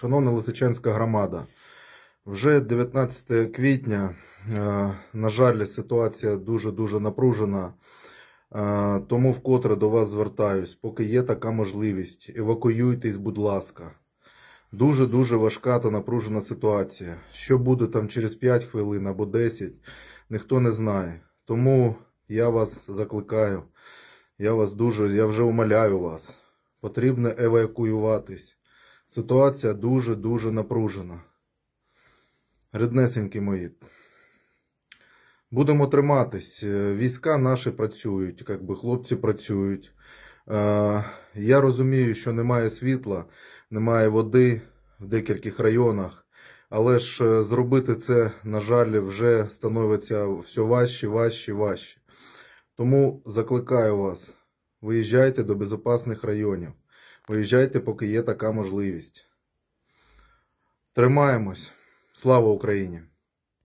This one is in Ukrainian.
Шановна Лисичанська громада, вже 19 квітня, е, на жаль, ситуація дуже-дуже напружена, е, тому вкотре до вас звертаюсь, поки є така можливість. Евакуюйтесь, будь ласка. Дуже-дуже важка та напружена ситуація. Що буде там через 5 хвилин або 10, ніхто не знає. Тому я вас закликаю, я вас дуже, я вже умоляю вас. Потрібно евакуюватись. Ситуація дуже-дуже напружена. Ріднесенькі мої. Будемо триматись. Е, війська наші працюють, якби хлопці працюють. Е, я розумію, що немає світла, немає води в декільких районах, але ж е, зробити це, на жаль, вже становиться все важче, важче, важче. Тому закликаю вас, виїжджайте до безпечних районів. Поїжджайте, поки є така можливість. Тримаємось. Слава Україні!